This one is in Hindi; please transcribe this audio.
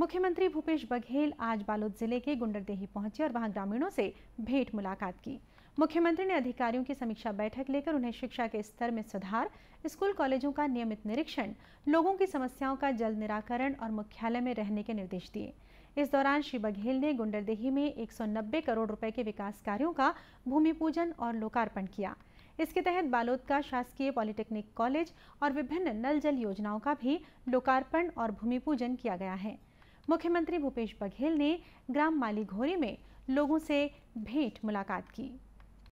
मुख्यमंत्री भूपेश बघेल आज बालोद जिले के गुंडरदेही पहुंचे और वहां ग्रामीणों से भेंट मुलाकात की मुख्यमंत्री ने अधिकारियों की समीक्षा बैठक लेकर उन्हें शिक्षा के स्तर में सुधार स्कूल कॉलेजों का नियमित निरीक्षण लोगों की समस्याओं का जल्द निराकरण और मुख्यालय में रहने के निर्देश दिए इस दौरान श्री बघेल ने गुंडरदेही में 190 करोड़ रुपए के विकास कार्यों का भूमि पूजन और लोकार्पण किया इसके तहत बालोद का शासकीय पॉलिटेक्निक कॉलेज और विभिन्न नल जल योजनाओं का भी लोकार्पण और भूमि पूजन किया गया है मुख्यमंत्री भूपेश बघेल ने ग्राम मालीघोरी में लोगों से भेंट मुलाकात की